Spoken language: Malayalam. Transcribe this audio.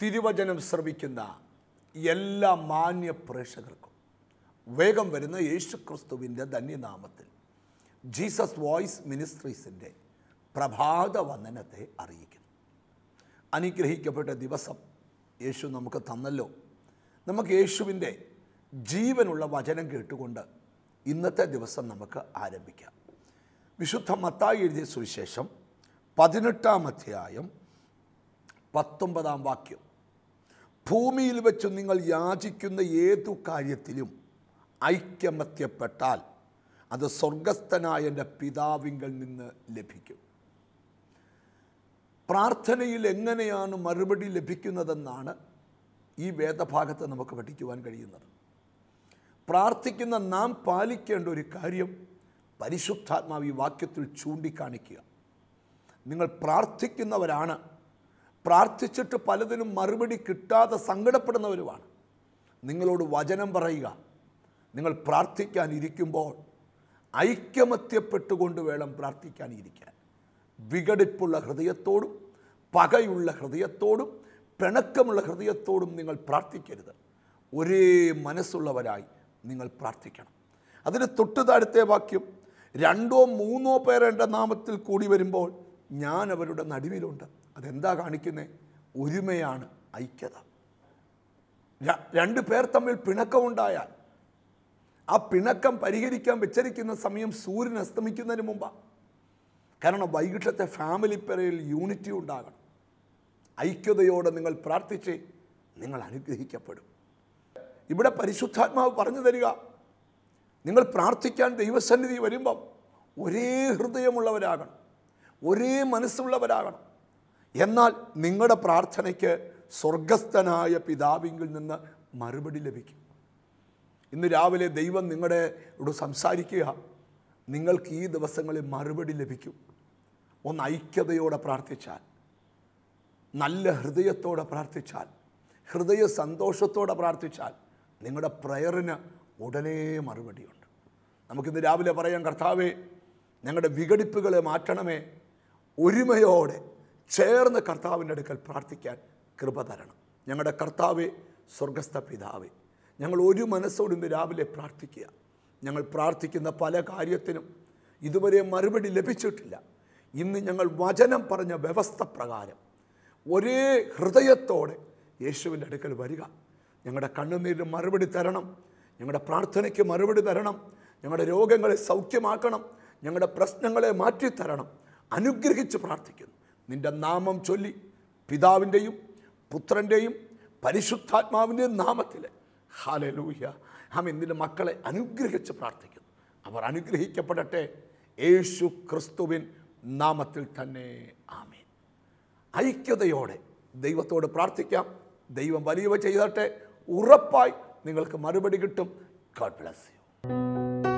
തിരുവചനം ശ്രമിക്കുന്ന എല്ലാ മാന്യ പ്രേക്ഷകർക്കും വേഗം വരുന്ന യേശു ക്രിസ്തുവിൻ്റെ ധന്യനാമത്തിൽ ജീസസ് വോയിസ് മിനിസ്ട്രീസിൻ്റെ പ്രഭാത വന്ദനത്തെ അറിയിക്കുന്നു അനുഗ്രഹിക്കപ്പെട്ട ദിവസം യേശു നമുക്ക് തന്നല്ലോ നമുക്ക് യേശുവിൻ്റെ ജീവനുള്ള വചനം കേട്ടുകൊണ്ട് ഇന്നത്തെ ദിവസം നമുക്ക് ആരംഭിക്കാം വിശുദ്ധ മത്തായി എഴുതിയ സുവിശേഷം പതിനെട്ടാം അധ്യായം പത്തൊമ്പതാം വാക്യം ഭൂമിയിൽ വെച്ച് നിങ്ങൾ യാചിക്കുന്ന ഏതു കാര്യത്തിലും ഐക്യമത്യപ്പെട്ടാൽ അത് സ്വർഗസ്ഥനായ എൻ്റെ പിതാവിങ്കൽ നിന്ന് ലഭിക്കും പ്രാർത്ഥനയിൽ എങ്ങനെയാണ് മറുപടി ലഭിക്കുന്നതെന്നാണ് ഈ വേദഭാഗത്ത് നമുക്ക് പഠിക്കുവാൻ കഴിയുന്നത് പ്രാർത്ഥിക്കുന്ന നാം പാലിക്കേണ്ട ഒരു കാര്യം പരിശുദ്ധാത്മാവ് ഈ വാക്യത്തിൽ ചൂണ്ടിക്കാണിക്കുക നിങ്ങൾ പ്രാർത്ഥിക്കുന്നവരാണ് പ്രാർത്ഥിച്ചിട്ട് പലതിനും മറുപടി കിട്ടാതെ സങ്കടപ്പെടുന്നവരുമാണ് നിങ്ങളോട് വചനം പറയുക നിങ്ങൾ പ്രാർത്ഥിക്കാൻ ഐക്യമത്യപ്പെട്ടുകൊണ്ട് വേണം പ്രാർത്ഥിക്കാൻ ഇരിക്കാൻ വിഘടിപ്പുള്ള ഹൃദയത്തോടും പകയുള്ള ഹൃദയത്തോടും പിണക്കമുള്ള ഹൃദയത്തോടും നിങ്ങൾ പ്രാർത്ഥിക്കരുത് ഒരേ മനസ്സുള്ളവരായി നിങ്ങൾ പ്രാർത്ഥിക്കണം അതിന് തൊട്ട് താഴത്തെ വാക്യം രണ്ടോ മൂന്നോ പേരെ നാമത്തിൽ കൂടി വരുമ്പോൾ ഞാൻ അവരുടെ നടുവിലുണ്ട് അതെന്താ കാണിക്കുന്നത് ഒരുമയാണ് ഐക്യത രണ്ട് പേർ തമ്മിൽ പിണക്കമുണ്ടായാൽ ആ പിണക്കം പരിഹരിക്കാൻ വെച്ചിരിക്കുന്ന സമയം സൂര്യൻ അസ്തമിക്കുന്നതിന് മുമ്പാണ് കാരണം വൈകിട്ടത്തെ ഫാമിലി പെരയിൽ യൂണിറ്റി ഉണ്ടാകണം ഐക്യതയോടെ നിങ്ങൾ പ്രാർത്ഥിച്ച് നിങ്ങൾ അനുഗ്രഹിക്കപ്പെടും ഇവിടെ പരിശുദ്ധാത്മാവ് പറഞ്ഞു തരിക നിങ്ങൾ പ്രാർത്ഥിക്കാൻ ദൈവസന്നിധി വരുമ്പം ഒരേ ഹൃദയമുള്ളവരാകണം ഒരേ മനസ്സുള്ളവരാകണം എന്നാൽ നിങ്ങളുടെ പ്രാർത്ഥനയ്ക്ക് സ്വർഗസ്ഥനായ പിതാവിങ്കിൽ നിന്ന് മറുപടി ലഭിക്കും ഇന്ന് രാവിലെ ദൈവം നിങ്ങളോട് സംസാരിക്കുക നിങ്ങൾക്ക് ഈ ദിവസങ്ങളിൽ മറുപടി ലഭിക്കും ഒന്ന് ഐക്യതയോടെ പ്രാർത്ഥിച്ചാൽ നല്ല ഹൃദയത്തോടെ പ്രാർത്ഥിച്ചാൽ ഹൃദയ സന്തോഷത്തോടെ പ്രാർത്ഥിച്ചാൽ നിങ്ങളുടെ പ്രയറിന് ഉടനെ മറുപടിയുണ്ട് നമുക്കിന്ന് രാവിലെ പറയാം കർത്താവേ ഞങ്ങളുടെ വിഘടിപ്പുകളെ മാറ്റണമേ ഒരുമയോടെ ചേർന്ന് കർത്താവിൻ്റെ അടുക്കൽ പ്രാർത്ഥിക്കാൻ കൃപ തരണം ഞങ്ങളുടെ കർത്താവെ സ്വർഗസ്ഥ പിതാവെ ഞങ്ങൾ ഒരു മനസ്സോടും രാവിലെ പ്രാർത്ഥിക്കുക ഞങ്ങൾ പ്രാർത്ഥിക്കുന്ന പല കാര്യത്തിനും ഇതുവരെ മറുപടി ലഭിച്ചിട്ടില്ല ഇന്ന് ഞങ്ങൾ വചനം പറഞ്ഞ വ്യവസ്ഥ പ്രകാരം ഒരേ ഹൃദയത്തോടെ യേശുവിൻ്റെ അടുക്കൽ വരിക ഞങ്ങളുടെ കണ്ണുനീരിന് മറുപടി തരണം ഞങ്ങളുടെ പ്രാർത്ഥനയ്ക്ക് മറുപടി തരണം ഞങ്ങളുടെ രോഗങ്ങളെ സൗഖ്യമാക്കണം ഞങ്ങളുടെ പ്രശ്നങ്ങളെ മാറ്റിത്തരണം അനുഗ്രഹിച്ച് പ്രാർത്ഥിക്കുന്നു നിൻ്റെ നാമം ചൊല്ലി പിതാവിൻ്റെയും പുത്രൻ്റെയും പരിശുദ്ധാത്മാവിൻ്റെയും നാമത്തിൽ ഹാലലൂഹ്യ നാം എന്തിൻ്റെ മക്കളെ അനുഗ്രഹിച്ച് പ്രാർത്ഥിക്കുന്നു അവർ അനുഗ്രഹിക്കപ്പെടട്ടെ യേശു ക്രിസ്തുവിൻ നാമത്തിൽ തന്നെ ആമീൻ ഐക്യതയോടെ ദൈവത്തോട് പ്രാർത്ഥിക്കാം ദൈവം വലിയവ ചെയ്തട്ടെ ഉറപ്പായി നിങ്ങൾക്ക് മറുപടി കിട്ടും ഗോഡ് ബ്ലസ് യു